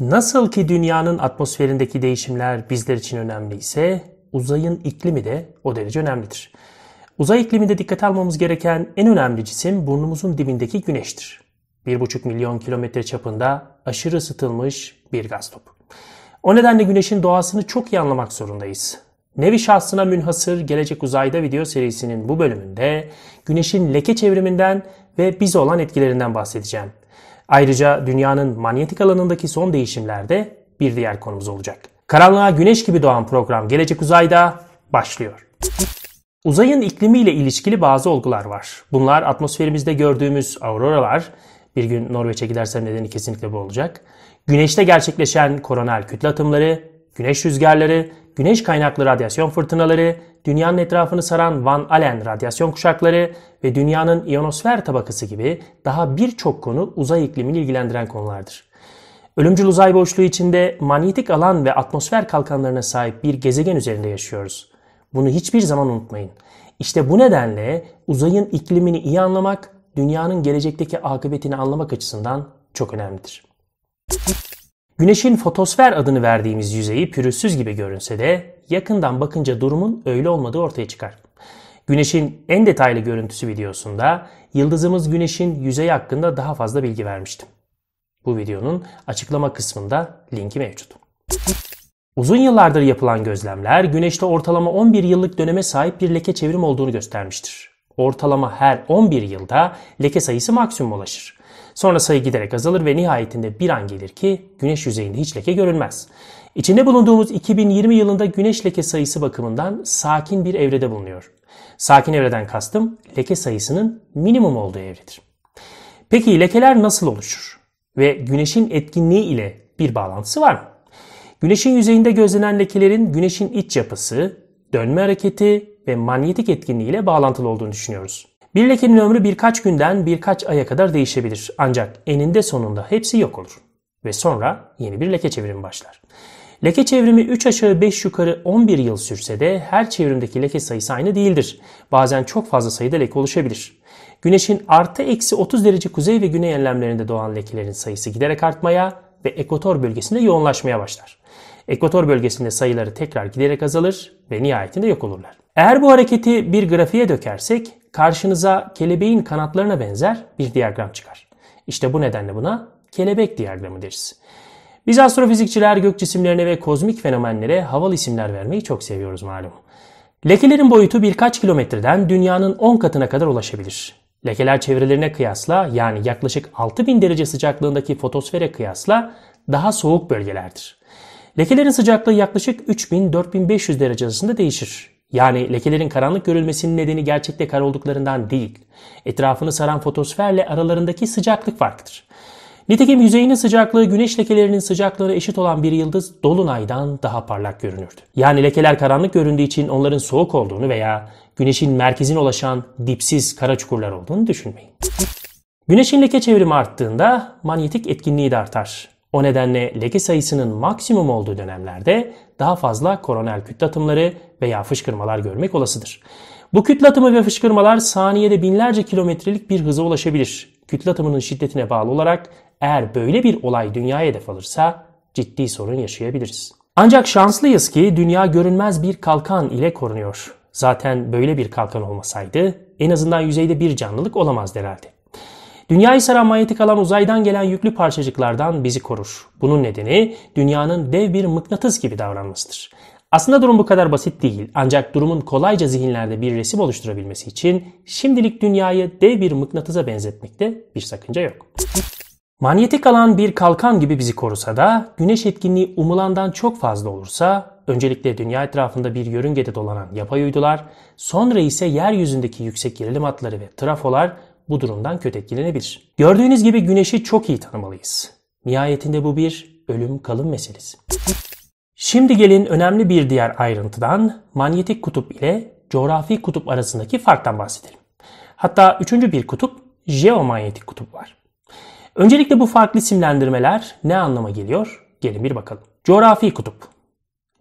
Nasıl ki dünyanın atmosferindeki değişimler bizler için önemli ise uzayın iklimi de o derece önemlidir. Uzay ikliminde dikkate almamız gereken en önemli cisim burnumuzun dibindeki güneştir. 1,5 milyon kilometre çapında aşırı ısıtılmış bir gaz topu. O nedenle güneşin doğasını çok iyi anlamak zorundayız. Nevi şahsına münhasır Gelecek Uzayda video serisinin bu bölümünde güneşin leke çevriminden ve bize olan etkilerinden bahsedeceğim. Ayrıca dünyanın manyetik alanındaki son değişimlerde bir diğer konumuz olacak. Karanlığa güneş gibi doğan program Gelecek Uzay'da başlıyor. Uzayın iklimiyle ilişkili bazı olgular var. Bunlar atmosferimizde gördüğümüz auroralar, bir gün Norveç'e gidersem nedeni kesinlikle bu olacak. Güneşte gerçekleşen koronal kütle atımları, güneş rüzgarları güneş kaynaklı radyasyon fırtınaları, dünyanın etrafını saran Van Allen radyasyon kuşakları ve dünyanın iyonosfer tabakası gibi daha birçok konu uzay iklimini ilgilendiren konulardır. Ölümcül uzay boşluğu içinde manyetik alan ve atmosfer kalkanlarına sahip bir gezegen üzerinde yaşıyoruz. Bunu hiçbir zaman unutmayın. İşte bu nedenle uzayın iklimini iyi anlamak, dünyanın gelecekteki akıbetini anlamak açısından çok önemlidir. Güneşin fotosfer adını verdiğimiz yüzeyi pürüzsüz gibi görünse de yakından bakınca durumun öyle olmadığı ortaya çıkar. Güneşin en detaylı görüntüsü videosunda yıldızımız güneşin yüzeyi hakkında daha fazla bilgi vermiştim. Bu videonun açıklama kısmında linki mevcut. Uzun yıllardır yapılan gözlemler güneşte ortalama 11 yıllık döneme sahip bir leke çevrim olduğunu göstermiştir. Ortalama her 11 yılda leke sayısı maksimum ulaşır. Sonra sayı giderek azalır ve nihayetinde bir an gelir ki güneş yüzeyinde hiç leke görülmez. İçinde bulunduğumuz 2020 yılında güneş leke sayısı bakımından sakin bir evrede bulunuyor. Sakin evreden kastım leke sayısının minimum olduğu evredir. Peki lekeler nasıl oluşur? Ve güneşin etkinliği ile bir bağlantısı var mı? Güneşin yüzeyinde gözlenen lekelerin güneşin iç yapısı, dönme hareketi ve manyetik etkinliği ile bağlantılı olduğunu düşünüyoruz. Bir lekenin ömrü birkaç günden birkaç aya kadar değişebilir. Ancak eninde sonunda hepsi yok olur. Ve sonra yeni bir leke çevrimi başlar. Leke çevrimi 3 aşağı 5 yukarı 11 yıl sürse de her çevrimdeki leke sayısı aynı değildir. Bazen çok fazla sayıda leke oluşabilir. Güneşin artı eksi 30 derece kuzey ve güney enlemlerinde doğan lekelerin sayısı giderek artmaya ve ekvator bölgesinde yoğunlaşmaya başlar. Ekvator bölgesinde sayıları tekrar giderek azalır ve nihayetinde yok olurlar. Eğer bu hareketi bir grafiğe dökersek karşınıza kelebeğin kanatlarına benzer bir diyagram çıkar. İşte bu nedenle buna kelebek diyagramı deriz. Biz astrofizikçiler gök cisimlerine ve kozmik fenomenlere havalı isimler vermeyi çok seviyoruz malum. Lekelerin boyutu birkaç kilometreden dünyanın 10 katına kadar ulaşabilir. Lekeler çevrelerine kıyasla yani yaklaşık 6000 derece sıcaklığındaki fotosfere kıyasla daha soğuk bölgelerdir. Lekelerin sıcaklığı yaklaşık 3000-4500 derece arasında değişir. Yani lekelerin karanlık görülmesinin nedeni gerçekte kar olduklarından değil, etrafını saran fotosferle aralarındaki sıcaklık farkıdır. Nitekim yüzeyinin sıcaklığı güneş lekelerinin sıcaklığına eşit olan bir yıldız dolunaydan daha parlak görünürdü. Yani lekeler karanlık göründüğü için onların soğuk olduğunu veya güneşin merkezine ulaşan dipsiz kara çukurlar olduğunu düşünmeyin. Güneşin leke çevrimi arttığında manyetik etkinliği de artar. O nedenle leke sayısının maksimum olduğu dönemlerde daha fazla koronal atımları veya fışkırmalar görmek olasıdır. Bu kütle atımı ve fışkırmalar saniyede binlerce kilometrelik bir hıza ulaşabilir. Kütle atımının şiddetine bağlı olarak eğer böyle bir olay dünyaya hedef alırsa ciddi sorun yaşayabiliriz. Ancak şanslıyız ki dünya görünmez bir kalkan ile korunuyor. Zaten böyle bir kalkan olmasaydı en azından yüzeyde bir canlılık olamaz herhalde. Dünyayı saran manyetik alan uzaydan gelen yüklü parçacıklardan bizi korur. Bunun nedeni dünyanın dev bir mıknatıs gibi davranmasıdır. Aslında durum bu kadar basit değil. Ancak durumun kolayca zihinlerde bir resim oluşturabilmesi için şimdilik dünyayı dev bir mıknatıza benzetmekte bir sakınca yok. Manyetik alan bir kalkan gibi bizi korusa da güneş etkinliği umulandan çok fazla olursa öncelikle dünya etrafında bir yörüngede dolanan yapay uydular, sonra ise yeryüzündeki yüksek gerilim hatları ve trafolar bu durumdan kötü etkilenebilir. Gördüğünüz gibi güneşi çok iyi tanımalıyız. Nihayetinde bu bir ölüm kalım meselesi. Şimdi gelin önemli bir diğer ayrıntıdan manyetik kutup ile coğrafi kutup arasındaki farktan bahsedelim. Hatta üçüncü bir kutup jeomanyetik kutup var. Öncelikle bu farklı isimlendirmeler ne anlama geliyor? Gelin bir bakalım. Coğrafi kutup.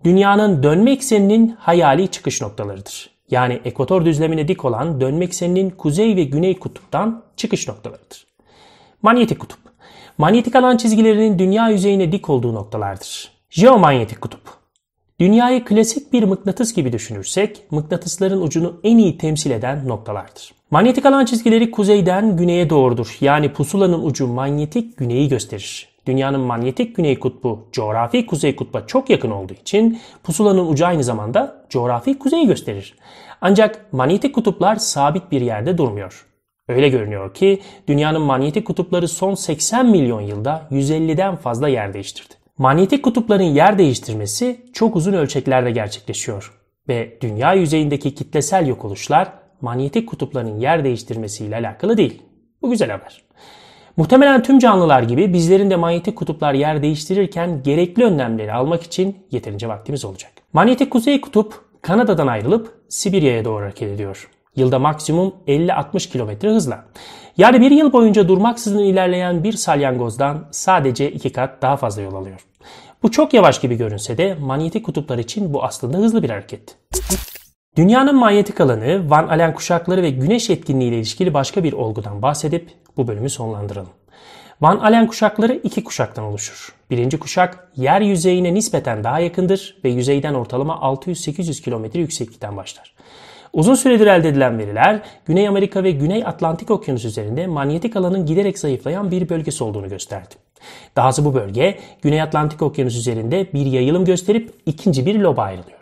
Dünyanın dönme ekseninin hayali çıkış noktalarıdır yani ekvator düzlemine dik olan dönme ekseninin kuzey ve güney kutuptan çıkış noktalarıdır. Manyetik kutup. Manyetik alan çizgilerinin dünya yüzeyine dik olduğu noktalardır. Jeomanyetik kutup. Dünyayı klasik bir mıknatıs gibi düşünürsek mıknatısların ucunu en iyi temsil eden noktalardır. Manyetik alan çizgileri kuzeyden güneye doğrudur. Yani pusulanın ucu manyetik güneyi gösterir dünyanın manyetik güney kutbu coğrafi kuzey kutba çok yakın olduğu için pusulanın ucu aynı zamanda coğrafi kuzeyi gösterir. Ancak manyetik kutuplar sabit bir yerde durmuyor. Öyle görünüyor ki dünyanın manyetik kutupları son 80 milyon yılda 150'den fazla yer değiştirdi. Manyetik kutupların yer değiştirmesi çok uzun ölçeklerde gerçekleşiyor ve dünya yüzeyindeki kitlesel yok oluşlar manyetik kutupların yer değiştirmesiyle alakalı değil. Bu güzel haber. Muhtemelen tüm canlılar gibi bizlerin de manyetik kutuplar yer değiştirirken gerekli önlemleri almak için yeterince vaktimiz olacak. Manyetik kuzey kutup Kanada'dan ayrılıp Sibirya'ya doğru hareket ediyor. Yılda maksimum 50-60 kilometre hızla. Yani bir yıl boyunca durmaksızın ilerleyen bir salyangozdan sadece iki kat daha fazla yol alıyor. Bu çok yavaş gibi görünse de manyetik kutuplar için bu aslında hızlı bir hareket. Dünyanın manyetik alanı, Van Allen kuşakları ve güneş etkinliği ile ilişkili başka bir olgudan bahsedip bu bölümü sonlandıralım. Van Allen kuşakları iki kuşaktan oluşur. Birinci kuşak yer yüzeyine nispeten daha yakındır ve yüzeyden ortalama 600-800 km yükseklikten başlar. Uzun süredir elde edilen veriler Güney Amerika ve Güney Atlantik Okyanus üzerinde manyetik alanın giderek zayıflayan bir bölgesi olduğunu gösterdi. Dahası bu bölge Güney Atlantik Okyanus üzerinde bir yayılım gösterip ikinci bir loba ayrılıyor.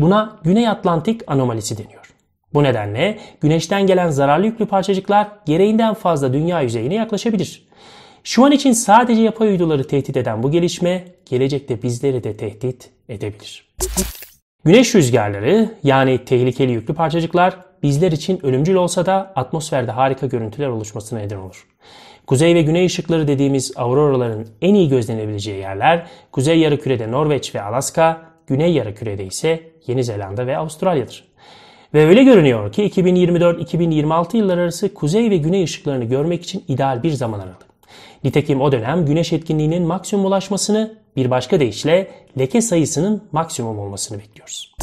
Buna Güney Atlantik anomalisi deniyor. Bu nedenle güneşten gelen zararlı yüklü parçacıklar gereğinden fazla dünya yüzeyine yaklaşabilir. Şu an için sadece yapay uyduları tehdit eden bu gelişme gelecekte bizleri de tehdit edebilir. Güneş rüzgarları yani tehlikeli yüklü parçacıklar bizler için ölümcül olsa da atmosferde harika görüntüler oluşmasına neden olur. Kuzey ve güney ışıkları dediğimiz auroraların en iyi gözlenebileceği yerler kuzey yarı kürede Norveç ve Alaska, güney yarı kürede ise Yeni Zelanda ve Avustralya'dır. Ve öyle görünüyor ki 2024-2026 yılları arası kuzey ve güney ışıklarını görmek için ideal bir zaman aralığı. Nitekim o dönem güneş etkinliğinin maksimum ulaşmasını bir başka deyişle leke sayısının maksimum olmasını bekliyoruz.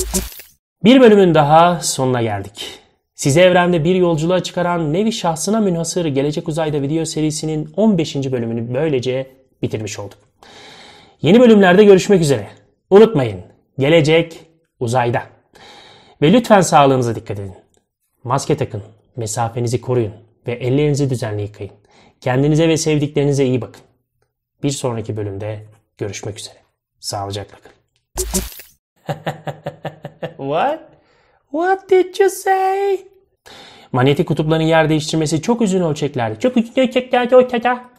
Bir bölümün daha sonuna geldik. Size evrende bir yolculuğa çıkaran nevi şahsına münhasır Gelecek Uzayda video serisinin 15. bölümünü böylece bitirmiş olduk. Yeni bölümlerde görüşmek üzere. Unutmayın Gelecek uzayda. Ve lütfen sağlığınıza dikkat edin. Maske takın, mesafenizi koruyun ve ellerinizi düzenli yıkayın. Kendinize ve sevdiklerinize iyi bakın. Bir sonraki bölümde görüşmek üzere. Sağlıcakla kalın. What? What did you say? Manyetik kutupların yer değiştirmesi çok uzun ölçeklerde. Çok uzun ölçeklerde ortada.